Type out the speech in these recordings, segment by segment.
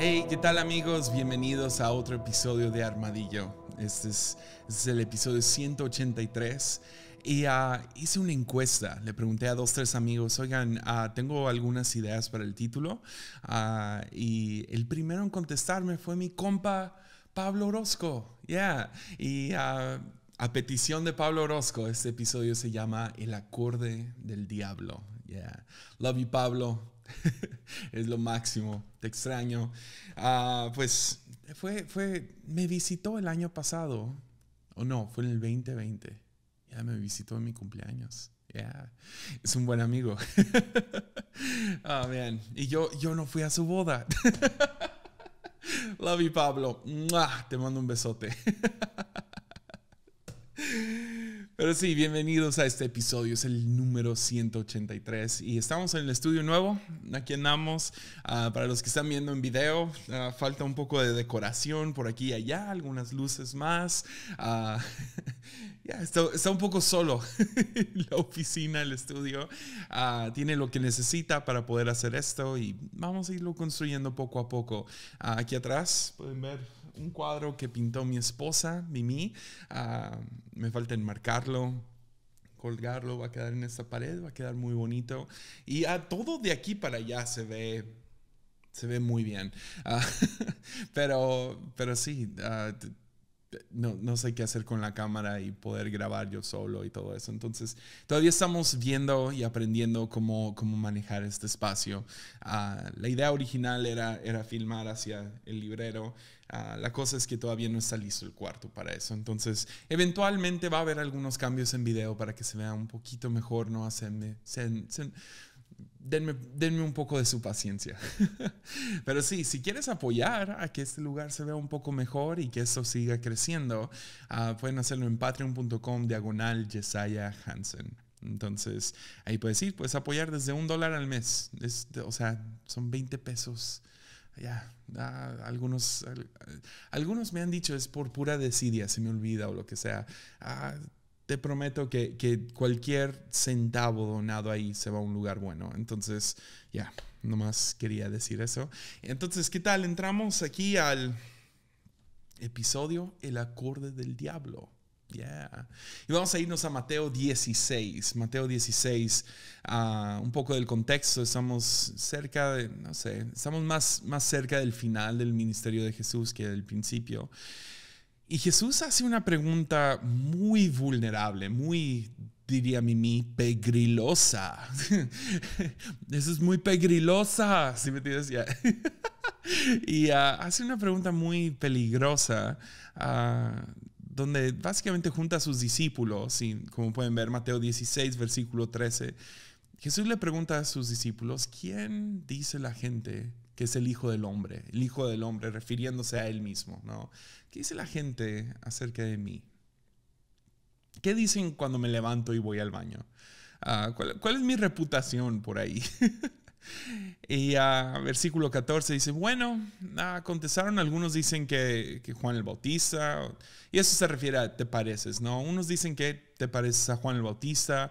Hey, ¿qué tal amigos? Bienvenidos a otro episodio de Armadillo. Este es, este el episodio 183. Y ah, hice una encuesta, le pregunté a dos, tres amigos, oigan, ah, tengo algunas ideas para el título. Ah, y el primero en contestarme fue mi compa Pablo Orozco. Yeah. Y a petición de Pablo Orozco, este episodio se llama El acorde del diablo. Yeah. Love you, Pablo es lo máximo, te extraño. Ah, pues fue, fue, me visitó el año pasado, o no, fue en el 2020. Ya me visitó en mi cumpleaños. Yeah. Es un buen amigo. oh, man. Y yo, yo no fui a su boda. Love you, Pablo. Te mando un besote. Pero sí, bienvenidos a este episodio, es el número 183 y estamos en el estudio nuevo, aquí andamos, ah, para los que están viendo en video, ah, falta un poco de decoración por aquí y allá, algunas luces más. Ah, está, un poco solo la oficina, el estudio, tiene lo que necesita para poder hacer esto y vamos a irlo construyendo poco a poco. aquí atrás pueden ver un cuadro que pintó mi esposa, Mimi. Ah, me falta enmarcarlo colgarlo, va a quedar en esta pared, va a quedar muy bonito. Y a todo de aquí para allá se ve se ve muy bien. Ah, pero, pero sí, ah, no, sé qué hacer con la cámara y poder grabar yo solo y todo eso. Entonces, todavía estamos viendo y aprendiendo cómo, cómo manejar este espacio. Ah, la idea original era, era filmar hacia el librero. Ah, la cosa es que todavía no está listo el cuarto para eso. Entonces, eventualmente va a haber algunos cambios en video para que se vea un poquito mejor, ¿no? Hacerme, denme, un poco de su paciencia. Pero sí, si quieres apoyar a que este lugar se vea un poco mejor y que esto siga creciendo, ah, pueden hacerlo en patreon.com diagonal Jesaya Hansen. Entonces, ahí puedes ir, puedes apoyar desde un dólar al mes. Es, o sea, son 20 pesos. Ya, algunos, algunos me han dicho es por pura desidia, se me olvida o lo que sea. Ah, te prometo que, que, cualquier centavo donado ahí se va a un lugar bueno. Entonces, ya, nomás quería decir eso. Entonces, ¿qué tal? Entramos aquí al episodio El acorde del diablo. Yeah. Y vamos a irnos a Mateo 16. Mateo 16, A ah, un poco del contexto. Estamos cerca de, no sé, estamos más, más cerca del final del ministerio de Jesús que del principio. Y Jesús hace una pregunta muy vulnerable, muy, diría Mimi, pegrilosa. Eso es muy pegrilosa, si me entiendes? ya. y ah, hace una pregunta muy peligrosa, ah, donde básicamente junta a sus discípulos, y como pueden ver, Mateo 16, versículo 13. Jesús le pregunta a sus discípulos, ¿quién dice la gente que es el Hijo del Hombre, el Hijo del Hombre refiriéndose a él mismo, ¿no? ¿Qué dice la gente acerca de mí? ¿Qué dicen cuando me levanto y voy al baño? Ah, ¿cuál, es mi reputación por ahí? y a ah, versículo 14 dice, bueno, ah, contestaron, algunos dicen que, Juan el Bautista, y eso se refiere a te pareces, ¿no? Unos dicen que te pareces a Juan el Bautista,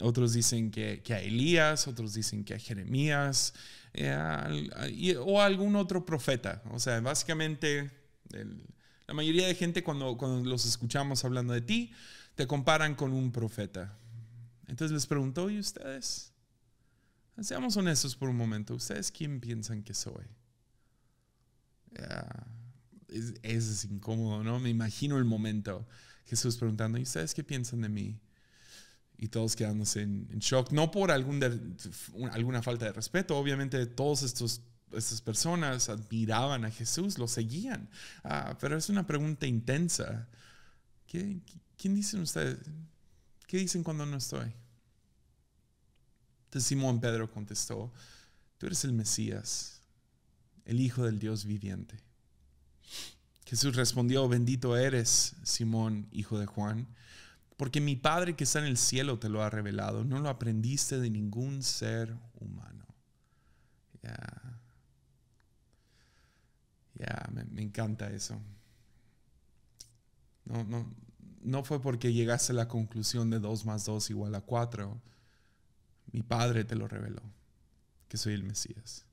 otros dicen que, que a Elías, otros dicen que a Jeremías, eh, o algún otro profeta. O sea, básicamente la mayoría de gente cuando, cuando los escuchamos hablando de ti, te comparan con un profeta. Entonces les pregunto, ¿y ustedes? Seamos honestos por un momento, ¿ustedes quién piensan que soy? Ah, es, es incómodo, ¿no? Me imagino el momento. Jesús preguntando, ¿y ustedes qué piensan de mí? y todos quedándose en, shock, no por algún alguna falta de respeto, obviamente todos estos estas personas admiraban a Jesús, lo seguían. Ah, pero es una pregunta intensa. ¿Qué, ¿Quién dicen ustedes? ¿Qué dicen cuando no estoy? Entonces Simón Pedro contestó, tú eres el Mesías, el Hijo del Dios viviente. Jesús respondió, bendito eres, Simón, hijo de Juan porque mi Padre que está en el cielo te lo ha revelado, no lo aprendiste de ningún ser humano. Ya, ya, me, encanta eso. No, fue porque llegaste a la conclusión de 2 más 2 igual a 4. Mi Padre te lo reveló, que soy el Mesías.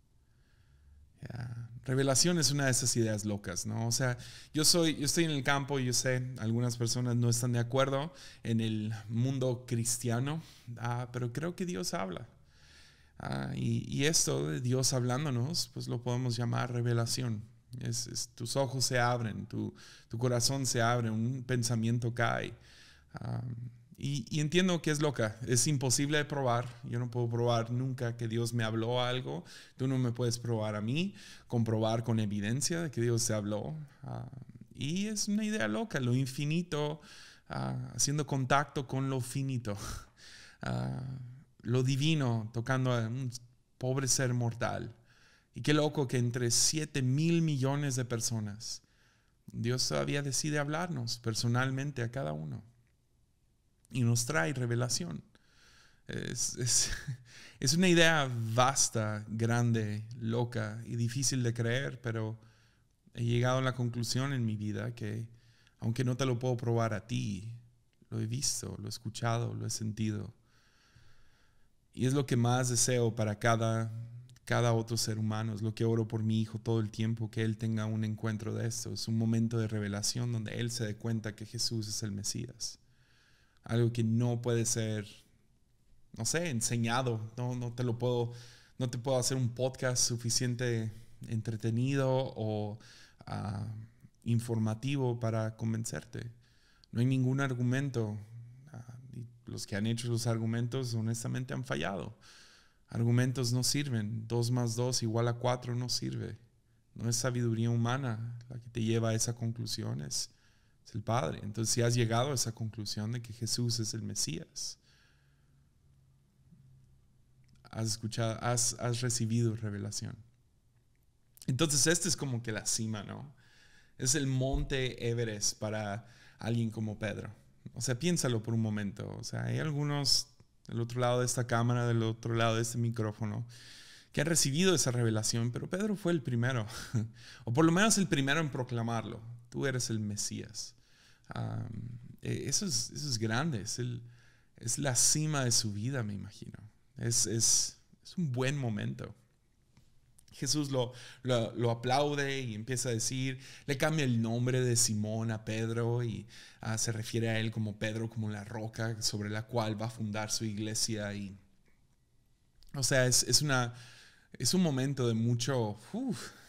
Revelación es una de esas ideas locas, ¿no? O sea, yo soy, yo estoy en el campo y yo sé, algunas personas no están de acuerdo en el mundo cristiano, ah, pero creo que Dios habla. Ah, y, esto de Dios hablándonos, pues lo podemos llamar revelación. Es, tus ojos se abren, tu, corazón se abre, un pensamiento cae. Ah, y, entiendo que es loca, es imposible de probar, yo no puedo probar nunca que Dios me habló algo, tú no me puedes probar a mí, comprobar con evidencia de que Dios se habló. Ah, y es una idea loca, lo infinito, ah, haciendo contacto con lo finito, ah, lo divino, tocando a un pobre ser mortal. Y qué loco que entre 7 mil millones de personas, Dios todavía decide hablarnos personalmente a cada uno y nos trae revelación. Es, una idea vasta, grande, loca y difícil de creer, pero he llegado a la conclusión en mi vida que, aunque no te lo puedo probar a ti, lo he visto, lo he escuchado, lo he sentido. Y es lo que más deseo para cada, cada otro ser humano. Es lo que oro por mi hijo todo el tiempo, que él tenga un encuentro de esto. Es un momento de revelación donde él se dé cuenta que Jesús es el Mesías algo que no puede ser, no sé, enseñado. No, no te lo puedo, no te puedo hacer un podcast suficiente entretenido o ah, informativo para convencerte. No hay ningún argumento. Ah, los que han hecho los argumentos honestamente han fallado. Argumentos no sirven. Dos más dos igual a cuatro no sirve. No es sabiduría humana la que te lleva a esas conclusiones es el Padre. Entonces, si has llegado a esa conclusión de que Jesús es el Mesías, has escuchado, has, recibido revelación. Entonces, este es como que la cima, ¿no? Es el monte Everest para alguien como Pedro. O sea, piénsalo por un momento. O sea, hay algunos del otro lado de esta cámara, del otro lado de este micrófono, que han recibido esa revelación, pero Pedro fue el primero, o por lo menos el primero en proclamarlo. Tú eres el Mesías. E, eso, es, grande, es, la cima de su vida, me imagino. Es, un buen momento. Jesús lo, lo, aplaude y empieza a decir, le cambia el nombre de Simón a Pedro y ah, se refiere a él como Pedro, como la roca sobre la cual va a fundar su iglesia. Y, o sea, es, es una es un momento de mucho,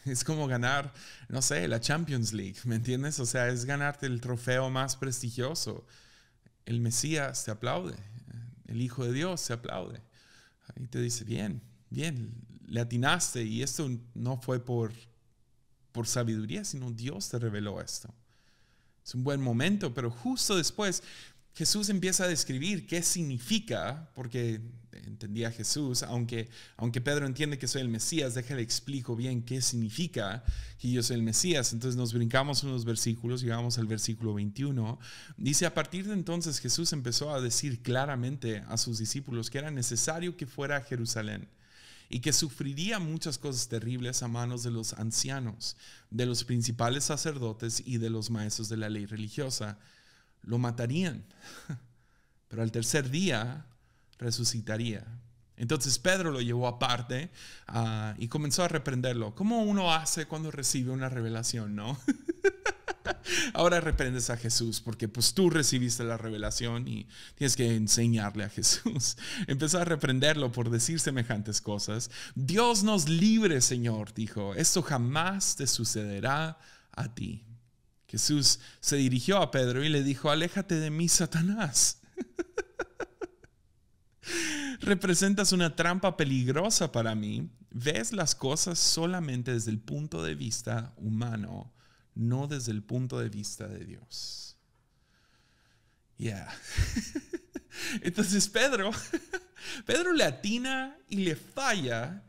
es como ganar, no sé, la Champions League, ¿me entiendes? O sea, es ganarte el trofeo más prestigioso. El Mesías te aplaude, el Hijo de Dios se aplaude. Y te dice, bien, bien, le atinaste y esto no fue por, por sabiduría, sino Dios te reveló esto. Es un buen momento, pero justo después Jesús empieza a describir qué significa, porque entendía Jesús, aunque, aunque Pedro entiende que soy el Mesías, déjale explico bien qué significa que yo soy el Mesías. Entonces nos brincamos unos versículos, llegamos al versículo 21. Dice, a partir de entonces Jesús empezó a decir claramente a sus discípulos que era necesario que fuera a Jerusalén y que sufriría muchas cosas terribles a manos de los ancianos, de los principales sacerdotes y de los maestros de la ley religiosa lo matarían, pero al tercer día resucitaría. Entonces Pedro lo llevó aparte ah, y comenzó a reprenderlo. ¿Cómo uno hace cuando recibe una revelación, no? Ahora reprendes a Jesús porque pues tú recibiste la revelación y tienes que enseñarle a Jesús. Empezó a reprenderlo por decir semejantes cosas. Dios nos libre, Señor, dijo. Esto jamás te sucederá a ti. Jesús se dirigió a Pedro y le dijo, aléjate de mí, Satanás. Representas una trampa peligrosa para mí. Ves las cosas solamente desde el punto de vista humano, no desde el punto de vista de Dios. Yeah. Entonces Pedro, Pedro le atina y le falla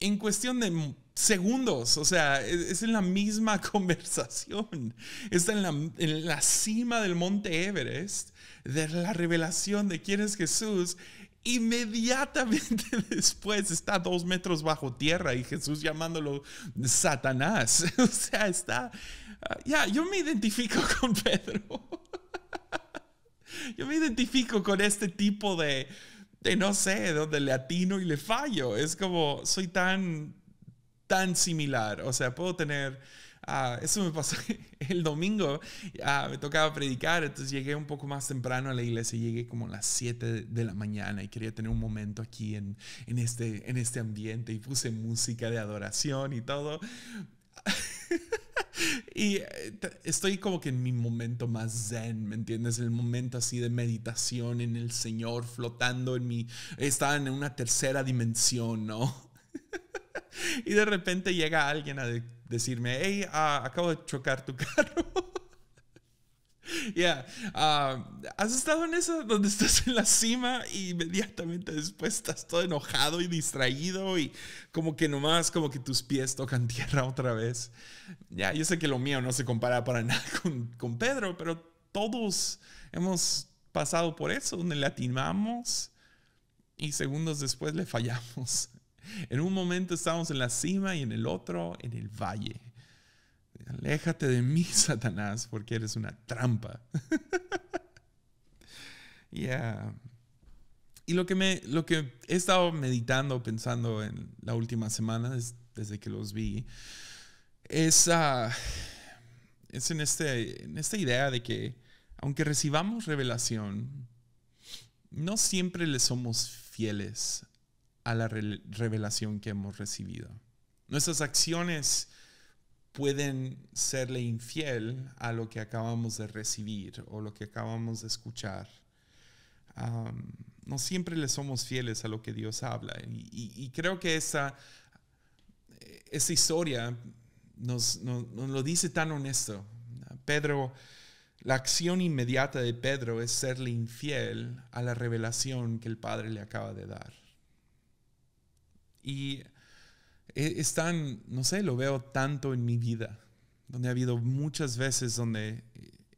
en cuestión de segundos, o sea, e-, es, en la misma conversación, está en la, en la cima del monte Everest, de la revelación de quién es Jesús, inmediatamente después está dos metros bajo tierra y Jesús llamándolo Satanás. O sea, está... Ah, ya, yo me identifico con Pedro. yo me identifico con este tipo de no sé, dónde le atino y le fallo. Es como, soy tan, tan similar. O sea, puedo tener... Ah, eso me pasó el domingo, ah, me tocaba predicar, entonces llegué un poco más temprano a la iglesia, llegué como a las 7 de la mañana y quería tener un momento aquí en, este, en este ambiente y puse música de adoración y todo, y eh, estoy como que en mi momento más zen, ¿me entiendes? El momento así de meditación en el Señor, flotando en mi... Estaba en una tercera dimensión, ¿no? y de repente llega alguien a decirme, hey, ah, acabo de chocar tu carro. Ya, um, ¿has estado en eso donde estás en la cima y inmediatamente después estás todo enojado y distraído y como que nomás, como que tus pies tocan tierra otra vez? Ya, yo sé que lo mío no se compara para nada con, con Pedro, pero todos hemos pasado por eso, donde le atinamos y segundos después le fallamos. En un momento estamos en la cima y en el otro en el valle. Aléjate de mí, Satanás, porque eres una trampa. Y lo que, lo que he estado meditando, pensando en la última semana, desde que los vi, es, ah, es en, este, en esta idea de que aunque recibamos revelación, no siempre le somos fieles a la revelación que hemos recibido. Nuestras acciones pueden serle infiel a lo que acabamos de recibir o lo que acabamos de escuchar. no siempre le somos fieles a lo que Dios habla. Y, creo que esa, esa historia nos, nos, lo dice tan honesto. Pedro, la acción inmediata de Pedro es serle infiel a la revelación que el Padre le acaba de dar. Y e, están no sé, lo veo tanto en mi vida, donde ha habido muchas veces donde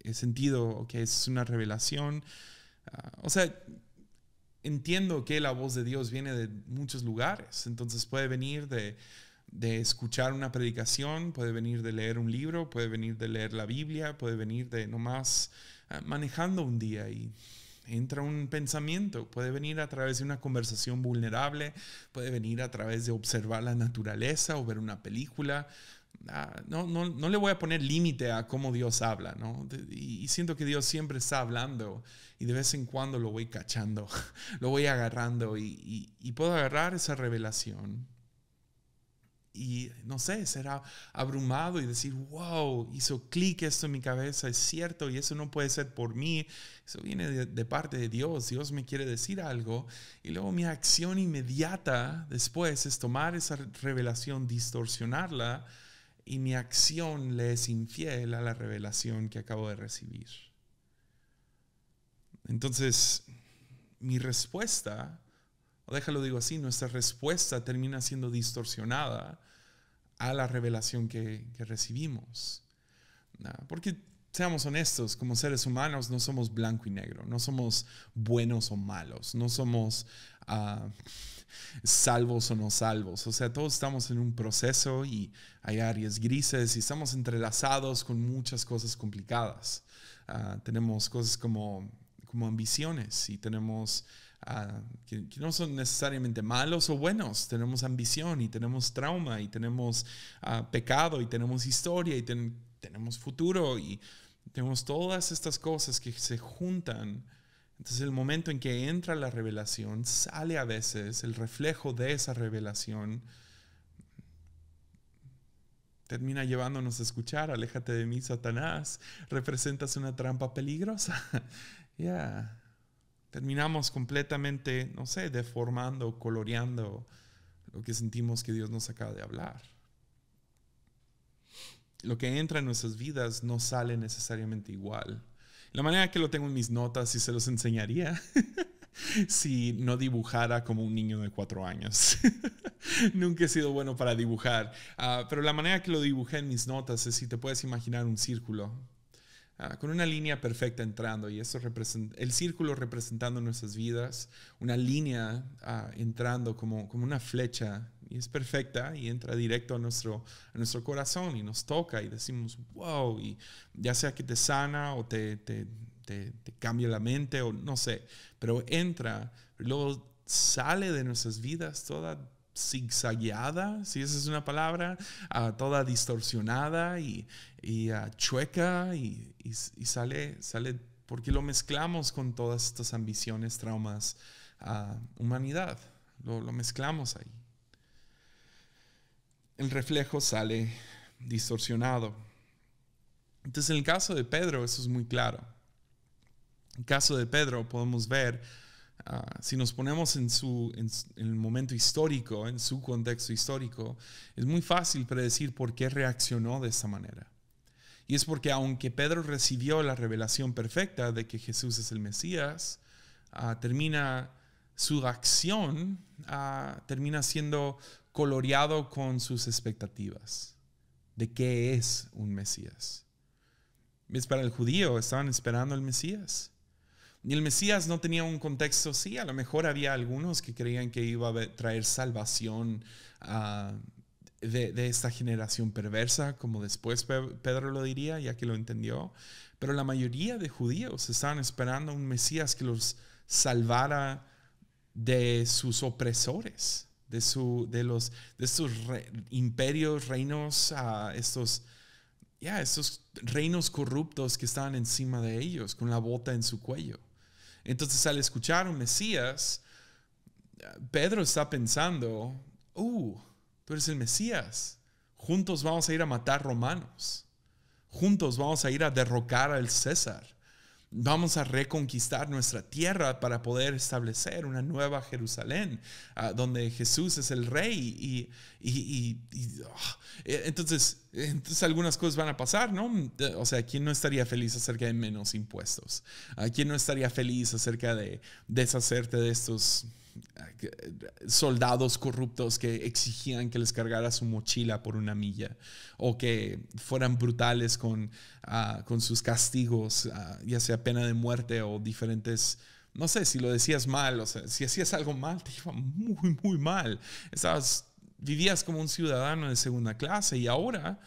he sentido que es una revelación. Ah, o sea, entiendo que la voz de Dios viene de muchos lugares, entonces puede venir de, de escuchar una predicación, puede venir de leer un libro, puede venir de leer la Biblia, puede venir de nomás ah, manejando un día y entra un pensamiento, puede venir a través de una conversación vulnerable, puede venir a través de observar la naturaleza o ver una película. Ah, no, le voy a poner límite a cómo Dios habla, ¿no? Y, siento que Dios siempre está hablando y de vez en cuando lo voy cachando, lo voy agarrando y puedo agarrar esa revelación y no sé, será abrumado y decir, wow, hizo clic esto en mi cabeza, es cierto, y eso no puede ser por mí, eso viene de, parte de Dios, Dios me quiere decir algo, y luego mi acción inmediata después es tomar esa revelación, distorsionarla, y mi acción le es infiel a la revelación que acabo de recibir. Entonces, mi respuesta o déjalo digo así, nuestra respuesta termina siendo distorsionada a la revelación que, recibimos. Porque seamos honestos, como seres humanos no somos blanco y negro, no somos buenos o malos, no somos ah, salvos o no salvos. O sea, todos estamos en un proceso y hay áreas grises y estamos entrelazados con muchas cosas complicadas. Ah, tenemos cosas como, como ambiciones y tenemos que, no son necesariamente malos o buenos. Tenemos ambición y tenemos trauma y tenemos ah, pecado y tenemos historia y tenemos futuro y tenemos todas estas cosas que se juntan. Entonces el momento en que entra la revelación, sale a veces el reflejo de esa revelación, termina llevándonos a escuchar, aléjate de mí, Satanás, representas una trampa peligrosa. terminamos completamente, no sé, deformando, coloreando lo que sentimos que Dios nos acaba de hablar. Lo que entra en nuestras vidas no sale necesariamente igual. La manera que lo tengo en mis notas y se los enseñaría si no dibujara como un niño de cuatro años. Nunca he sido bueno para dibujar, ah, pero la manera que lo dibujé en mis notas es si te puedes imaginar un círculo Ah, con una línea perfecta entrando y eso representa el círculo representando nuestras vidas, una línea ah, entrando como, como una flecha y es perfecta y entra directo a nuestro, a nuestro corazón y nos toca y decimos, wow, y ya sea que te sana o te, te, te, te cambia la mente o no sé, pero entra, luego sale de nuestras vidas toda zigzagueada, si esa es una palabra, ah, toda distorsionada y, y ah, chueca y, sale, sale porque lo mezclamos con todas estas ambiciones, traumas, a ah, humanidad, lo, lo mezclamos ahí. El reflejo sale distorsionado. Entonces en el caso de Pedro eso es muy claro. En el caso de Pedro podemos ver Ah, si nos ponemos en, el momento histórico, en su contexto histórico, es muy fácil predecir por qué reaccionó de esa manera. Y es porque aunque Pedro recibió la revelación perfecta de que Jesús es el Mesías, ah, termina su acción ah, termina siendo coloreado con sus expectativas de qué es un Mesías. Es Para el judío estaban esperando el Mesías. Y el Mesías no tenía un contexto, sí, a lo mejor había algunos que creían que iba a traer salvación ah, de, esta generación perversa, como después Pedro lo diría, ya que lo entendió, pero la mayoría de judíos estaban esperando un Mesías que los salvara de sus opresores, de, su, de, sus imperios, reinos, ah, estos ya reinos corruptos que estaban encima de ellos, con la bota en su cuello. Entonces al escuchar un Mesías, Pedro está pensando, uh, tú eres el Mesías, juntos vamos a ir a matar romanos, juntos vamos a ir a derrocar al César, vamos a reconquistar nuestra tierra para poder establecer una nueva Jerusalén, ah, donde Jesús es el rey. Y, ah, e, entonces, entonces, algunas cosas van a pasar, ¿no? O sea, ¿quién no estaría feliz acerca de menos impuestos? Ah, ¿Quién no estaría feliz acerca de deshacerte de estos soldados corruptos que exigían que les cargara su mochila por una milla o que fueran brutales con, ah, con sus castigos, ah, ya sea pena de muerte o diferentes no sé, si lo decías mal, o si hacías algo mal, te iba muy, muy mal. Estabas, vivías como un ciudadano de segunda clase y ahora,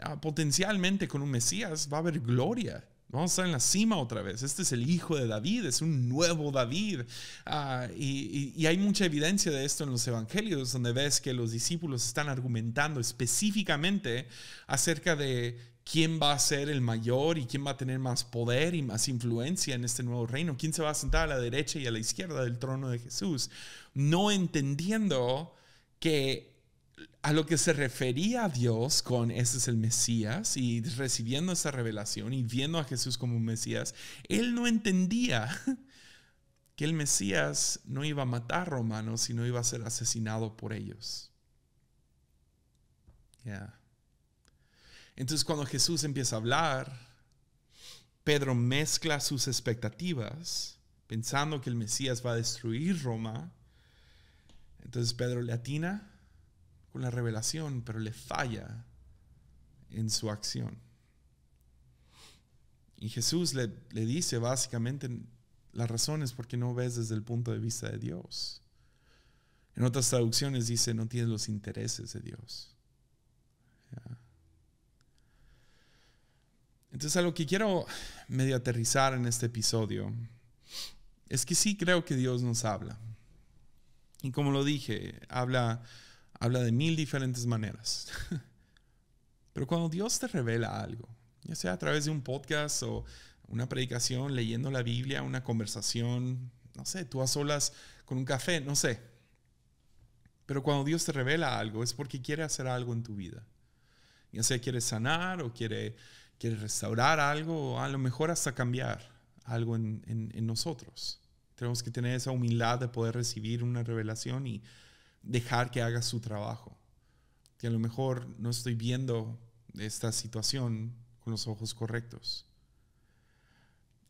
ah, potencialmente con un Mesías, va a haber gloria Vamos a estar en la cima otra vez. Este es el hijo de David, es un nuevo David. Ah, y, hay mucha evidencia de esto en los evangelios, donde ves que los discípulos están argumentando específicamente acerca de quién va a ser el mayor y quién va a tener más poder y más influencia en este nuevo reino, quién se va a sentar a la derecha y a la izquierda del trono de Jesús, no entendiendo que a lo que se refería a Dios con ese es el Mesías y recibiendo esa revelación y viendo a Jesús como un Mesías, él no entendía que el Mesías no iba a matar romanos, sino iba a ser asesinado por ellos. Entonces cuando Jesús empieza a hablar, Pedro mezcla sus expectativas, pensando que el Mesías va a destruir Roma. Entonces Pedro le atina la revelación, pero le falla en su acción. Y Jesús le, dice básicamente las razones porque no ves desde el punto de vista de Dios. En otras traducciones dice, no tienes los intereses de Dios. Entonces, a lo que quiero medio aterrizar en este episodio es que sí creo que Dios nos habla. Y como lo dije, habla habla de mil diferentes maneras. Pero cuando Dios te revela algo, ya sea a través de un podcast o una predicación, leyendo la Biblia, una conversación, no sé, tú a solas con un café, no sé. Pero cuando Dios te revela algo es porque quiere hacer algo en tu vida. Ya sea quiere sanar o quiere, quiere restaurar algo o a lo mejor hasta cambiar algo en nosotros. Tenemos que tener esa humildad de poder recibir una revelación y, dejar que haga su trabajo. Que a lo mejor no estoy viendo esta situación con los ojos correctos.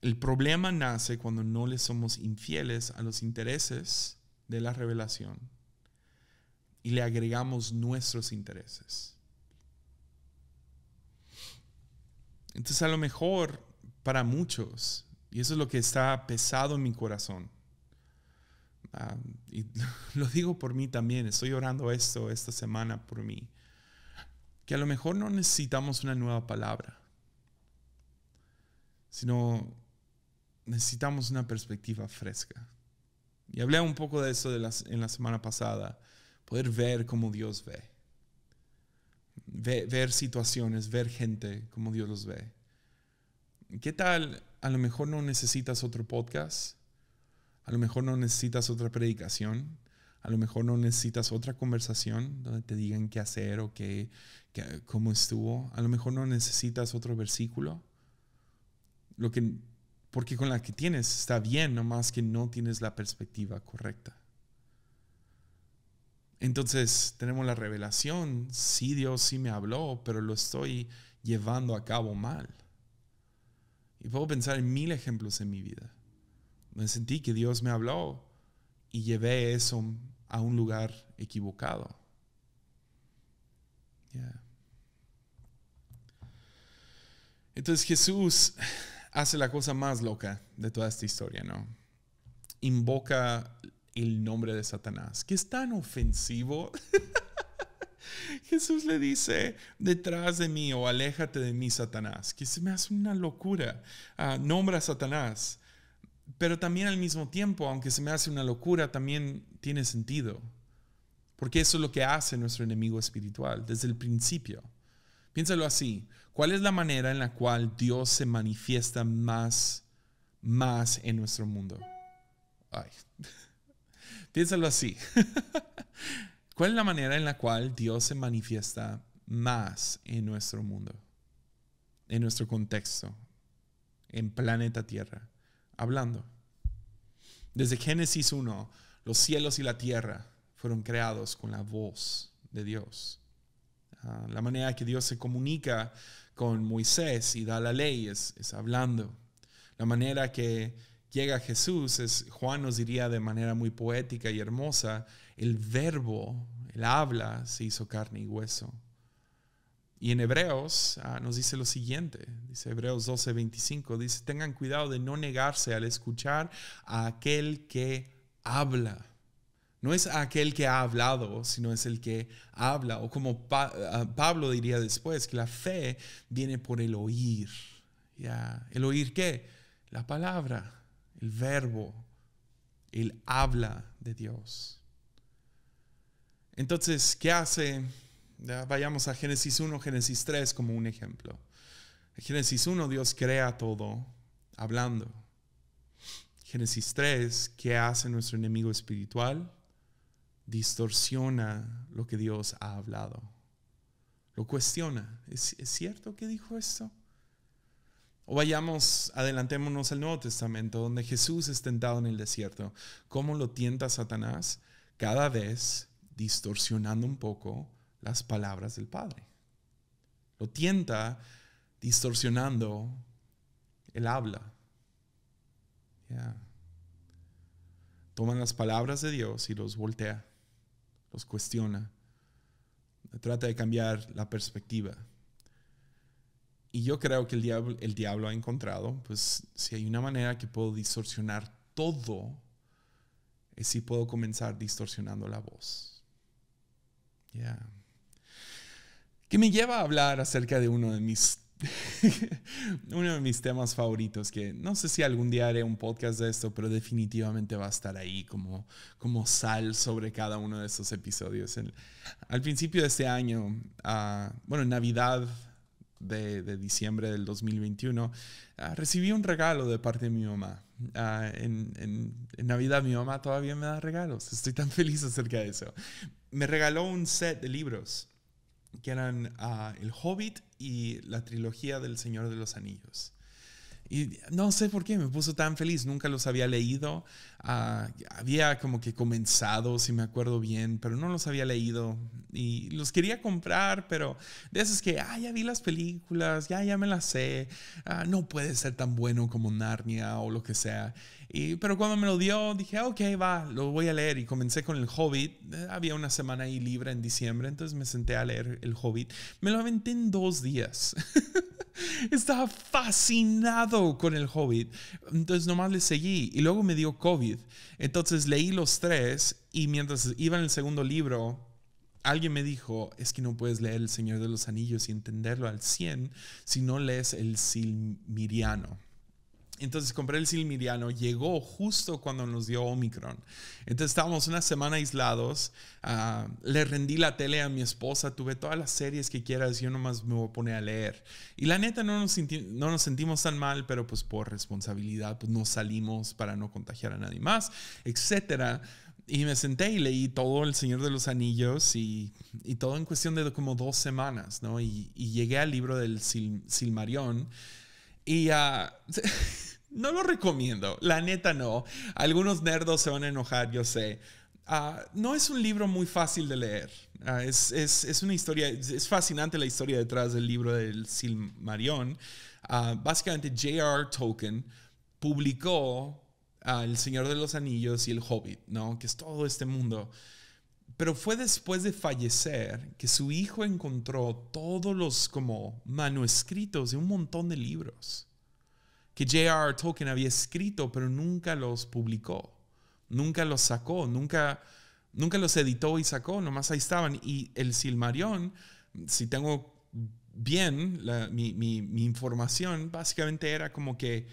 El problema nace cuando no le somos infieles a los intereses de la revelación y le agregamos nuestros intereses. Entonces a lo mejor para muchos, y eso es lo que está pesado en mi corazón, Ah, y lo digo por mí también, estoy orando esto esta semana por mí, que a lo mejor no necesitamos una nueva palabra, sino necesitamos una perspectiva fresca. Y hablé un poco de eso en la semana pasada, poder ver como Dios ve. ve, ver situaciones, ver gente como Dios los ve. ¿Qué tal? A lo mejor no necesitas otro podcast a lo mejor no necesitas otra predicación, a lo mejor no necesitas otra conversación donde te digan qué hacer o qué, cómo estuvo. A lo mejor no necesitas otro versículo. Lo que, porque con la que tienes está bien, nomás que no tienes la perspectiva correcta. Entonces tenemos la revelación, sí Dios sí me habló, pero lo estoy llevando a cabo mal. Y puedo pensar en mil ejemplos en mi vida me sentí que Dios me habló y llevé eso a un lugar equivocado. Entonces Jesús hace la cosa más loca de toda esta historia, ¿no? Invoca el nombre de Satanás, que es tan ofensivo. Jesús le dice, detrás de mí o aléjate de mí, Satanás, que se me hace una locura. Ah, nombra a Satanás pero también al mismo tiempo, aunque se me hace una locura, también tiene sentido. Porque eso es lo que hace nuestro enemigo espiritual desde el principio. Piénsalo así. ¿Cuál es la manera en la cual Dios se manifiesta más, más en nuestro mundo? Ay. Piénsalo así. ¿Cuál es la manera en la cual Dios se manifiesta más en nuestro mundo? En nuestro contexto, en planeta Tierra hablando. Desde Génesis 1, los cielos y la tierra fueron creados con la voz de Dios. Ah, la manera que Dios se comunica con Moisés y da la ley es, es hablando. La manera que llega Jesús es, Juan nos diría de manera muy poética y hermosa, el verbo, el habla se hizo carne y hueso. Y en Hebreos ah, nos dice lo siguiente, dice Hebreos 12.25, dice, tengan cuidado de no negarse al escuchar a aquel que habla. No es aquel que ha hablado, sino es el que habla. O como ah, Pablo diría después, que la fe viene por el oír. ¿El oír qué? La palabra, el verbo, el habla de Dios. Entonces, ¿qué hace? vayamos a Génesis 1, Génesis 3 como un ejemplo. En Génesis 1 Dios crea todo hablando. Génesis 3, ¿qué hace nuestro enemigo espiritual? Distorsiona lo que Dios ha hablado. Lo cuestiona. ¿Es, cierto que dijo esto? O vayamos, adelantémonos al Nuevo Testamento, donde Jesús es tentado en el desierto. ¿Cómo lo tienta Satanás? Cada vez distorsionando un poco las palabras del Padre. Lo tienta distorsionando el habla. Toman las palabras de Dios y los voltea, los cuestiona. Trata de cambiar la perspectiva. Y yo creo que el diablo, el ha encontrado, pues si hay una manera que puedo distorsionar todo, es si puedo comenzar distorsionando la voz que me lleva a hablar acerca de uno de mis uno de mis temas favoritos que no sé si algún día haré un podcast de esto, pero definitivamente va a estar ahí como, como sal sobre cada uno de esos episodios. al principio de este año, ah, bueno, Navidad de, diciembre del 2021, ah, recibí un regalo de parte de mi mamá. Ah, en, en Navidad mi mamá todavía me da regalos. Estoy tan feliz acerca de eso. Me regaló un set de libros que eran ah, El Hobbit y la trilogía del Señor de los Anillos. Y no sé por qué me puso tan feliz, nunca los había leído. Ah, había como que comenzado, si me acuerdo bien, pero no los había leído. Y los quería comprar, pero de esas que, ah, ya vi las películas, ya, ya me las sé, no puede ser tan bueno como Narnia o lo que sea pero cuando me lo dio, dije, ah, ok, va, lo voy a leer. Y comencé con El Hobbit. Eh, había una semana ahí libre en diciembre, entonces me senté a leer El Hobbit. Me lo aventé en dos días. Estaba fascinado con El Hobbit. Entonces nomás le seguí. Y luego me dio COVID. Entonces leí los tres y mientras iba en el segundo libro, alguien me dijo, es que no puedes leer El Señor de los Anillos y entenderlo al 100 si no lees el Silmiriano. Entonces compré el silmiriano, llegó justo cuando nos dio Omicron. Entonces estábamos una semana aislados, ah, le rendí la tele a mi esposa, tuve todas las series que quieras, yo nomás me voy a poner a leer. Y la neta no nos, sentimos tan mal, pero pues por responsabilidad pues no salimos para no contagiar a nadie más, etcétera y me senté y leí todo El Señor de los Anillos y, todo en cuestión de como dos semanas, ¿no? Y, llegué al libro del Silmarion. y a ah, No lo recomiendo, la neta no. Algunos nerdos se van a enojar, yo sé. Ah, no es un libro muy fácil de leer. Ah, es, una historia, es fascinante la historia detrás del libro del Silmarion ah, básicamente, J.R. Tolkien publicó El Señor de los Anillos y El Hobbit, ¿no? Que es todo este mundo. Pero fue después de fallecer que su hijo encontró todos los como manuscritos de un montón de libros que J.R.R. Tolkien había escrito, pero nunca los publicó, nunca los sacó, nunca, nunca los editó y sacó, nomás ahí estaban. Y el Silmarion, si tengo bien mi, información, básicamente era como que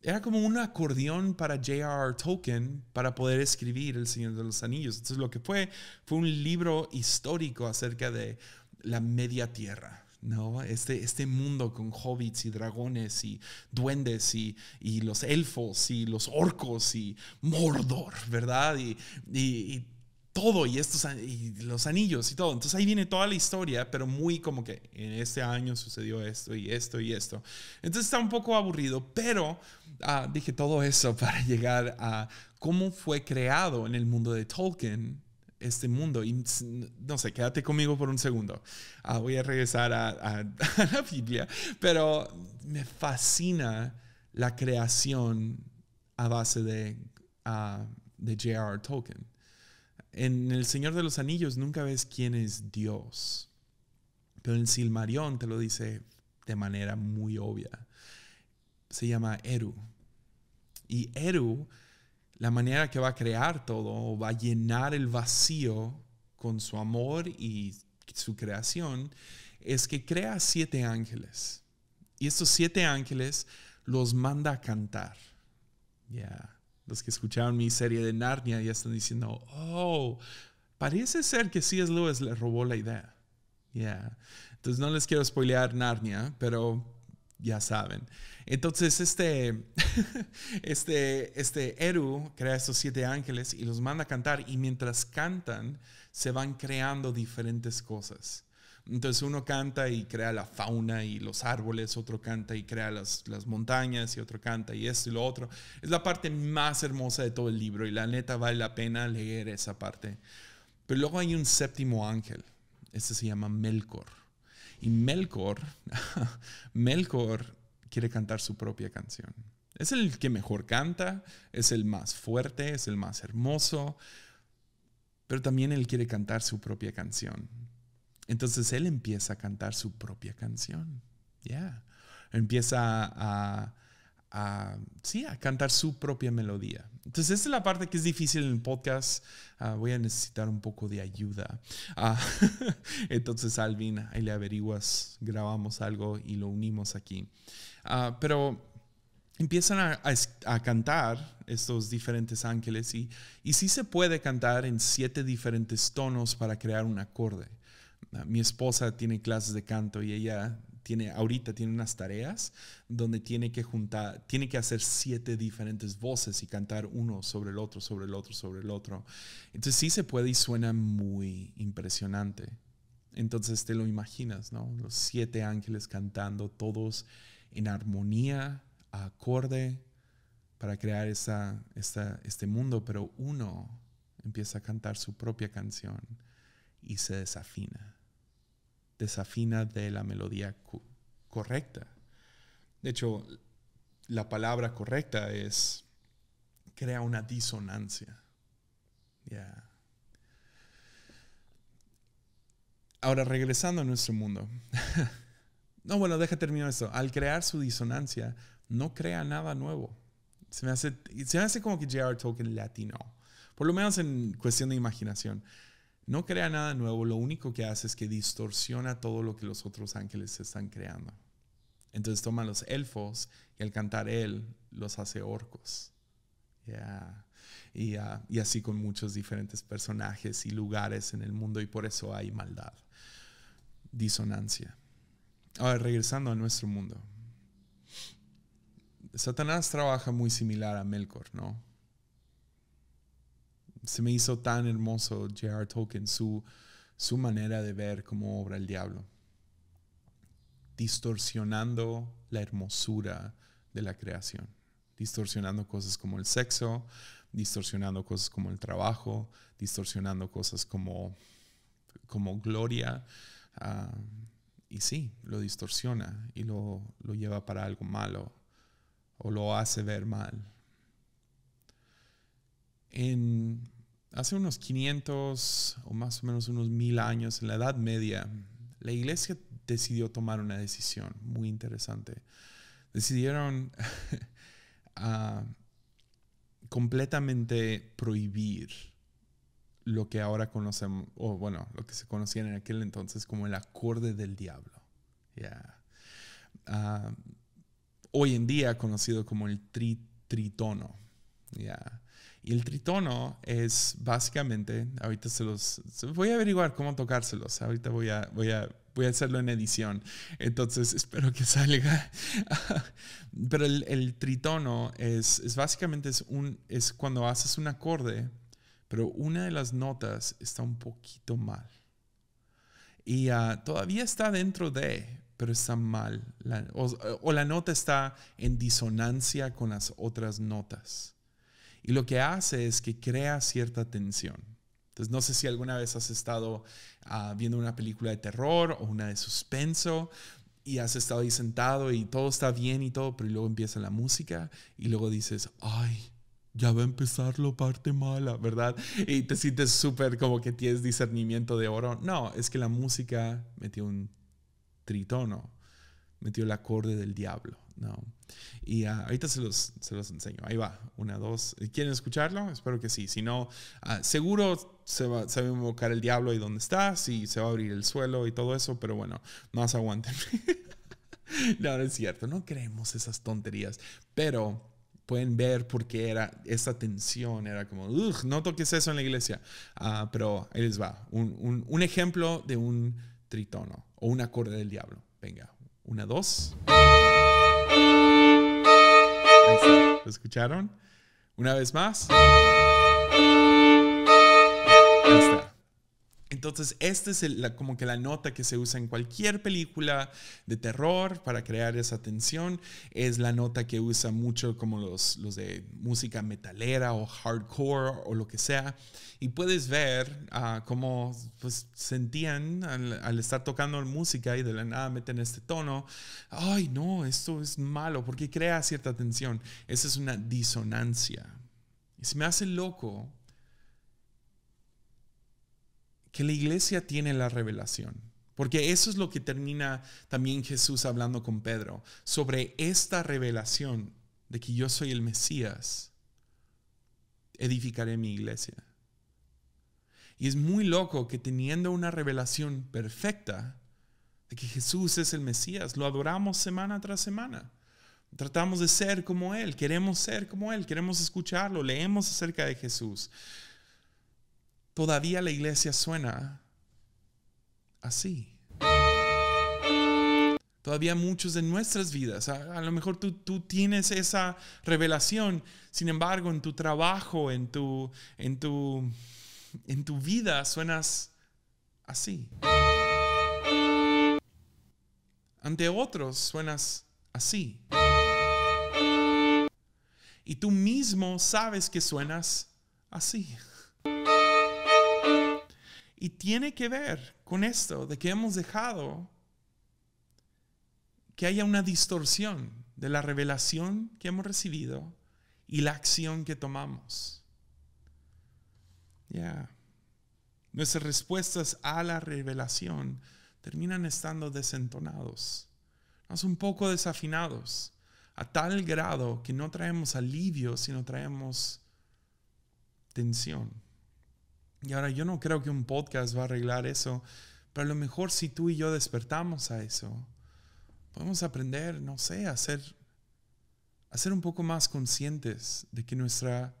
era como un acordeón para J.R.R. Tolkien para poder escribir El Señor de los Anillos. Entonces lo que fue fue un libro histórico acerca de la media tierra, ¿no? Este, este mundo con hobbits y dragones y duendes y, los elfos y los orcos y Mordor, ¿verdad? Y, todo y estos y los anillos y todo. Entonces ahí viene toda la historia, pero muy como que en este año sucedió esto y esto y esto. Entonces está un poco aburrido, pero ah, dije todo eso para llegar a cómo fue creado en el mundo de Tolkien este mundo. Y no sé, quédate conmigo por un segundo. Ah, voy a regresar a, la Biblia. Pero me fascina la creación a base de, ah, de J.R.R. Tolkien. En El Señor de los Anillos nunca ves quién es Dios. Pero en Silmarion te lo dice de manera muy obvia. Se llama Eru. Y Eru la manera que va a crear todo va a llenar el vacío con su amor y su creación es que crea siete ángeles. Y estos siete ángeles los manda a cantar. Ya, los que escucharon mi serie de Narnia ya están diciendo, oh, parece ser que C.S. Lewis le robó la idea. Ya, entonces no les quiero spoilear Narnia, pero ya saben. Entonces, este, este, este Eru crea estos siete ángeles y los manda a cantar y mientras cantan se van creando diferentes cosas. Entonces uno canta y crea la fauna y los árboles, otro canta y crea las, las montañas y otro canta y esto y lo otro. Es la parte más hermosa de todo el libro y la neta vale la pena leer esa parte. Pero luego hay un séptimo ángel, este se llama Melkor. Y Melkor, Melkor quiere cantar su propia canción. Es el que mejor canta, es el más fuerte, es el más hermoso, pero también él quiere cantar su propia canción. Entonces él empieza a cantar su propia canción. Ya. Empieza a, a, sí, a cantar su propia melodía. Entonces, esta es la parte que es difícil en el podcast. Ah, voy a necesitar un poco de ayuda. Ah, entonces, Alvin, ahí le averiguas, grabamos algo y lo unimos aquí. Ah, pero empiezan a, a, a, cantar estos diferentes ángeles y, y sí se puede cantar en siete diferentes tonos para crear un acorde. Mi esposa tiene clases de canto y ella tiene, ahorita tiene unas tareas donde tiene que juntar, tiene que hacer siete diferentes voces y cantar uno sobre el otro, sobre el otro, sobre el otro. Entonces sí se puede y suena muy impresionante. Entonces te lo imaginas, ¿no? Los siete ángeles cantando todos en armonía, acorde, para crear esa, este mundo, pero uno empieza a cantar su propia canción y se desafina desafina de la melodía correcta. De hecho, la palabra correcta es crea una disonancia. Ahora, regresando a nuestro mundo. no, bueno, deja terminar esto. Al crear su disonancia, no crea nada nuevo. Se me hace, se hace como que J.R. Tolkien latino. Por lo menos en cuestión de imaginación. No crea nada nuevo, lo único que hace es que distorsiona todo lo que los otros ángeles están creando. Entonces toma los elfos y al cantar él los hace orcos. Y, ah, y así con muchos diferentes personajes y lugares en el mundo y por eso hay maldad, disonancia. Ahora, regresando a nuestro mundo. Satanás trabaja muy similar a Melkor, ¿no? se me hizo tan hermoso J.R. Tolkien, su, manera de ver cómo obra el diablo, distorsionando la hermosura de la creación, distorsionando cosas como el sexo, distorsionando cosas como el trabajo, distorsionando cosas como, gloria. Ah, y sí, lo distorsiona y lo lleva para algo malo o lo hace ver mal en hace unos 500 o más o menos unos mil años, en la Edad Media, la iglesia decidió tomar una decisión muy interesante. Decidieron ah, completamente prohibir lo que ahora conocemos, o bueno, lo que se conocía en aquel entonces como el acorde del diablo. Ah, hoy en día conocido como el tritono el tritono es básicamente, ahorita se los, voy a averiguar cómo tocárselos, ahorita voy a, voy a, hacerlo en edición, entonces espero que salga. Pero el, tritono es, básicamente es, un, es cuando haces un acorde, pero una de las notas está un poquito mal. Y ah, todavía está dentro de, pero está mal, o la nota está en disonancia con las otras notas. Y lo que hace es que crea cierta tensión. Entonces, no sé si alguna vez has estado ah, viendo una película de terror o una de suspenso y has estado ahí sentado y todo está bien y todo, pero luego empieza la música y luego dices, ay, ya va a empezar la parte mala, ¿verdad? Y te sientes súper como que tienes discernimiento de oro. No, es que la música metió un tritono, metió el acorde del diablo no. Y ah, ahorita se los, se los, enseño. Ahí va, una, dos. Eh, ¿Quieren escucharlo? Espero que sí. Si no, ah, seguro se va, a invocar el diablo y dónde estás y se va a abrir el suelo y todo eso, pero bueno, más aguanten. no, no es cierto, no creemos esas tonterías, pero pueden ver por qué era esa tensión, era como, no toques eso en la iglesia. Ah, pero ahí les va, un, un, un, ejemplo de un tritono o un acorde del diablo. Venga, una, dos. ¿Lo escucharon? Una vez más. Entonces, esta es como que la nota que se usa en cualquier película de terror para crear esa tensión. Es la nota que usa mucho como los, de música metalera o hardcore o lo que sea. Y puedes ver ah, cómo pues, sentían al, al, estar tocando música y de la nada meten este tono. Ay, no, esto es malo porque crea cierta tensión. Esa es una disonancia. Y se me hace loco que la iglesia tiene la revelación. Porque eso es lo que termina también Jesús hablando con Pedro, sobre esta revelación de que yo soy el Mesías, edificaré mi iglesia. Y es muy loco que teniendo una revelación perfecta de que Jesús es el Mesías, lo adoramos semana tras semana. Tratamos de ser como Él, queremos ser como Él, queremos escucharlo, leemos acerca de Jesús todavía la iglesia suena así. Todavía muchos de nuestras vidas, a, lo mejor tú, tienes esa revelación, sin embargo, en tu trabajo, en tu, en tu vida suenas así. Ante otros suenas así. Y tú mismo sabes que suenas así. Y tiene que ver con esto de que hemos dejado que haya una distorsión de la revelación que hemos recibido y la acción que tomamos. Ya. Nuestras respuestas a la revelación terminan estando desentonados, más un poco desafinados, a tal grado que no traemos alivio, sino traemos tensión. Y ahora yo no creo que un podcast va a arreglar eso, pero a lo mejor si tú y yo despertamos a eso, podemos aprender, no sé, a ser, un poco más conscientes de que, nuestra,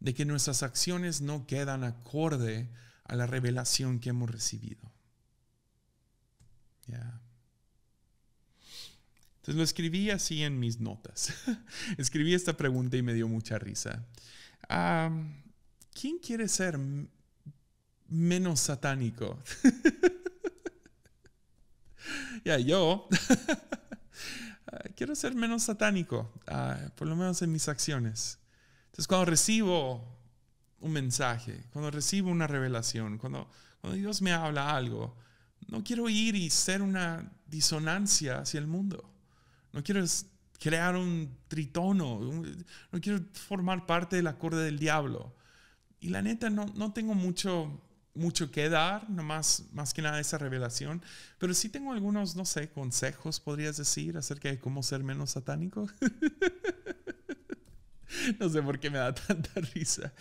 de que nuestras acciones no quedan acorde a la revelación que hemos recibido. ya Entonces lo escribí así en mis notas. escribí esta pregunta y me dio mucha risa. ¿Quién quiere ser menos satánico. ya, yo quiero ser menos satánico, ah, por lo menos en mis acciones. Entonces, cuando recibo un mensaje, cuando recibo una revelación, cuando, cuando Dios me habla algo, no quiero ir y ser una disonancia hacia el mundo. No quiero crear un tritono, no quiero formar parte del acorde del diablo. Y la neta, no, no tengo mucho mucho que dar, nomás, más que nada esa revelación, pero sí tengo algunos, no sé, consejos, podrías decir, acerca de cómo ser menos satánico. no sé por qué me da tanta risa,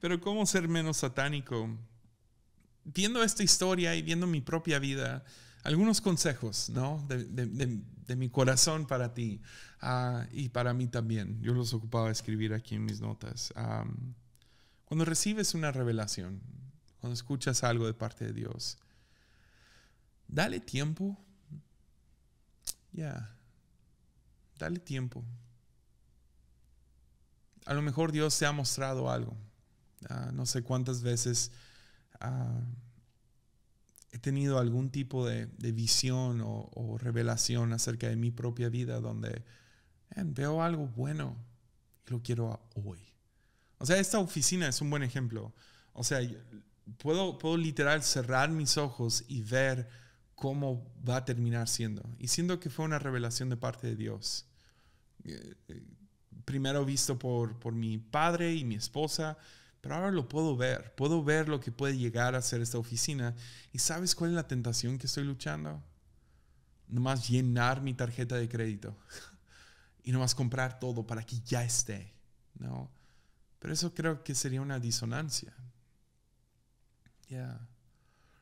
pero cómo ser menos satánico. Viendo esta historia y viendo mi propia vida, algunos consejos, ¿no? De, de, de, mi corazón para ti ah, y para mí también. Yo los ocupaba escribir aquí en mis notas. Cuando recibes una revelación, cuando escuchas algo de parte de Dios, dale tiempo. Ya, dale tiempo. A lo mejor Dios te ha mostrado algo. Ah, no sé cuántas veces ah, he tenido algún tipo de, visión o, revelación acerca de mi propia vida donde em, veo algo bueno y lo quiero hoy. O sea, esta oficina es un buen ejemplo. O sea, puedo, puedo literal cerrar mis ojos y ver cómo va a terminar siendo. Y siento que fue una revelación de parte de Dios. Eh, eh, primero visto por, por mi padre y mi esposa, pero ahora lo puedo ver. Puedo ver lo que puede llegar a ser esta oficina. ¿Y sabes cuál es la tentación que estoy luchando? Nomás llenar mi tarjeta de crédito y nomás comprar todo para que ya esté. ¿no? Pero eso creo que sería una disonancia.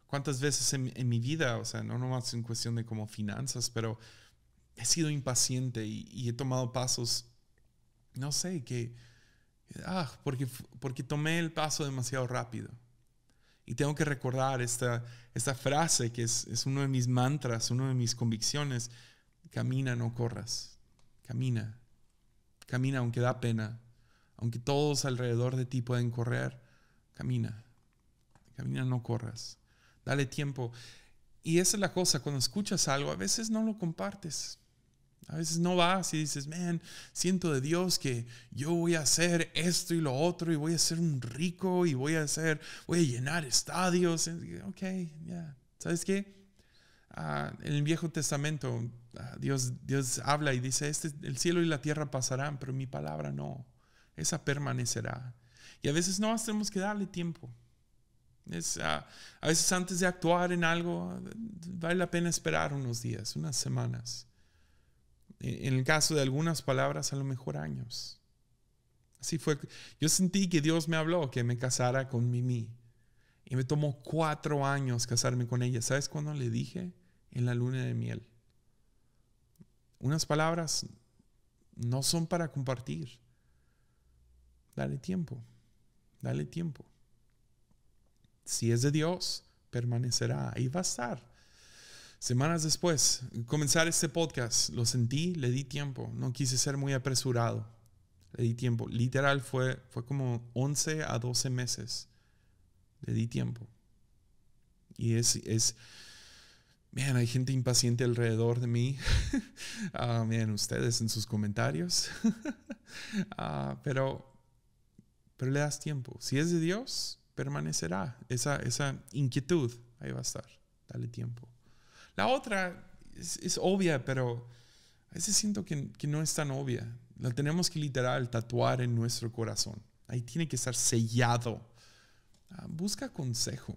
¿Cuántas veces en, mi vida, o sea, no nomás en cuestión de como finanzas, pero he sido impaciente y, he tomado pasos, no sé, que, ah, porque, porque tomé el paso demasiado rápido. Y tengo que recordar esta, esta frase que es, es uno de mis mantras, una de mis convicciones. Camina, no corras. Camina. Camina aunque da pena. Aunque todos alrededor de ti pueden correr, camina. Camina, no corras. Dale tiempo. Y esa es la cosa, cuando escuchas algo, a veces no lo compartes. A veces no vas y dices, man, siento de Dios que yo voy a hacer esto y lo otro y voy a ser un rico y voy a hacer, voy a llenar estadios. Ok, ya. Yeah. ¿Sabes qué? Ah, en el Viejo Testamento ah, Dios, Dios habla y dice, este, el cielo y la tierra pasarán, pero mi palabra no esa permanecerá. Y a veces no hacemos tenemos que darle tiempo. Es, ah, a veces antes de actuar en algo, vale la pena esperar unos días, unas semanas. E, en, el caso de algunas palabras, a lo mejor años. Así fue. Yo sentí que Dios me habló que me casara con Mimi. Y me tomó cuatro años casarme con ella. ¿Sabes cuándo le dije? En la luna de miel. Unas palabras no son para compartir. Dale tiempo, dale tiempo. Si es de Dios, permanecerá, y va a estar. Semanas después, comenzar este podcast, lo sentí, le di tiempo, no quise ser muy apresurado, le di tiempo, literal fue, fue como 11 a 12 meses, le di tiempo. Y es, es, man, hay gente impaciente alrededor de mí. uh, ustedes en sus comentarios. Ah, pero pero le das tiempo. Si es de Dios, permanecerá. Esa, inquietud ahí va a estar. Dale tiempo. La otra es, obvia, pero a veces siento que, no es tan obvia. La tenemos que literal tatuar en nuestro corazón. Ahí tiene que estar sellado. Ah, busca consejo.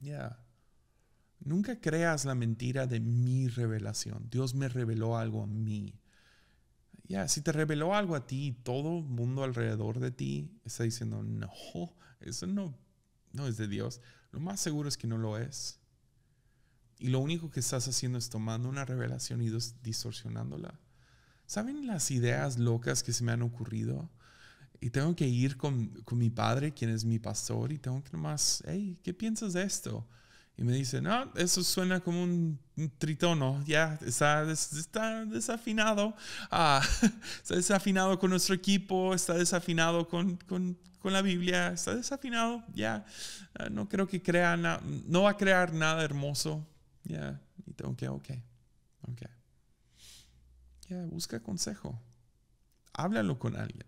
Ya. Nunca creas la mentira de mi revelación. Dios me reveló algo a mí ya si te reveló algo a ti, todo el mundo alrededor de ti está diciendo, no, eso no, no es de Dios, lo más seguro es que no lo es. Y lo único que estás haciendo es tomando una revelación y distorsionándola. ¿Saben las ideas locas que se me han ocurrido? Y tengo que ir con, con mi padre, quien es mi pastor, y tengo que nomás, hey, ¿qué piensas de esto? Y me dice, no, eso suena como un tritono, ya está, desafinado, ah, está desafinado con nuestro equipo, está desafinado con, con, con la Biblia, está desafinado, ya, ah, no creo que crea nada, no va a crear nada hermoso, ya, y tengo que, ok, ok, ya, busca consejo, háblalo con alguien,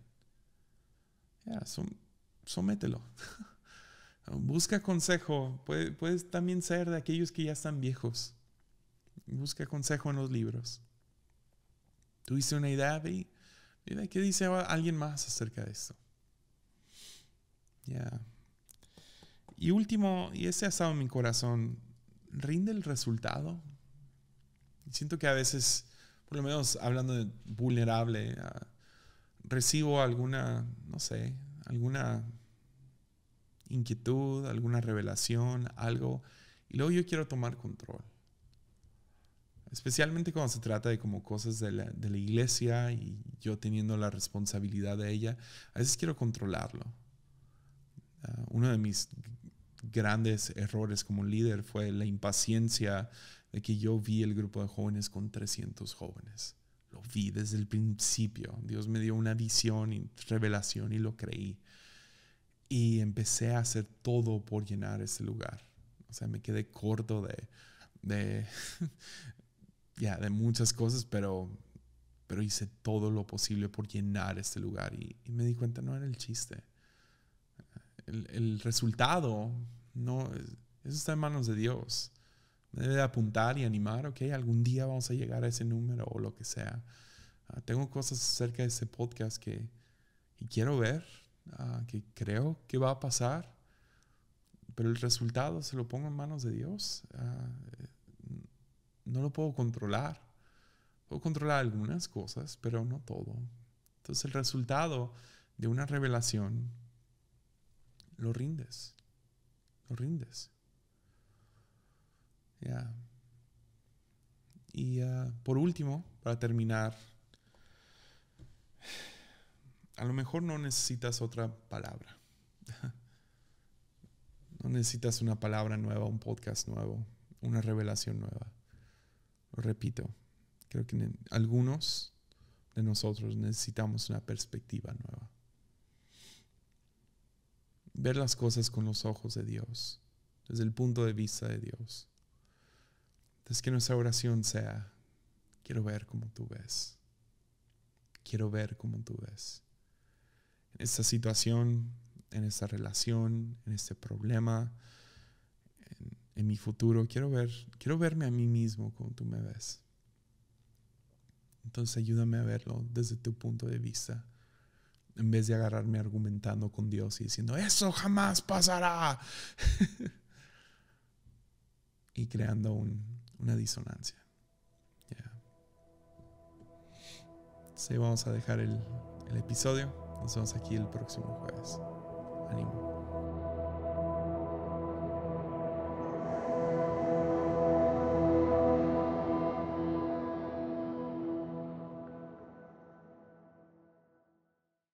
ya, som somételo. Busca consejo. Puedes, también ser de aquellos que ya están viejos. Busca consejo en los libros. Tuviste una idea, ve, mira, ¿qué dice alguien más acerca de esto? Ya. Y último, y ese ha estado en mi corazón, ¿rinde el resultado? Siento que a veces, por lo menos hablando de vulnerable, ah, recibo alguna, no sé, alguna inquietud, alguna revelación, algo, y luego yo quiero tomar control. Especialmente cuando se trata de como cosas de la, iglesia y yo teniendo la responsabilidad de ella, a veces quiero controlarlo. Ah, uno de mis grandes errores como líder fue la impaciencia de que yo vi el grupo de jóvenes con 300 jóvenes. Lo vi desde el principio. Dios me dio una visión y revelación y lo creí. Y empecé a hacer todo por llenar ese lugar. O sea, me quedé corto de, de, de muchas cosas, pero, pero hice todo lo posible por llenar este lugar. Y, me di cuenta, no era el chiste. El, el, resultado, no, eso está en manos de Dios. Me debe apuntar y animar, ok, algún día vamos a llegar a ese número o lo que sea. Ah, tengo cosas acerca de ese podcast que quiero ver, Ah, que creo que va a pasar, pero el resultado se lo pongo en manos de Dios. Ah, no lo puedo controlar. Puedo controlar algunas cosas, pero no todo. Entonces el resultado de una revelación lo rindes. Lo rindes. Ya. Y ah, por último, para terminar, a lo mejor no necesitas otra palabra. No necesitas una palabra nueva, un podcast nuevo, una revelación nueva. Lo repito, creo que algunos de nosotros necesitamos una perspectiva nueva. Ver las cosas con los ojos de Dios, desde el punto de vista de Dios. Entonces que nuestra oración sea, quiero ver como tú ves. Quiero ver como tú ves en esta situación, en esta relación, en este problema, en, mi futuro. Quiero, ver, quiero verme a mí mismo como tú me ves. Entonces ayúdame a verlo desde tu punto de vista, en vez de agarrarme argumentando con Dios y diciendo, eso jamás pasará. y creando una disonancia. Sí, vamos a dejar el episodio. Nos vemos aquí el próximo jueves. Ánimo.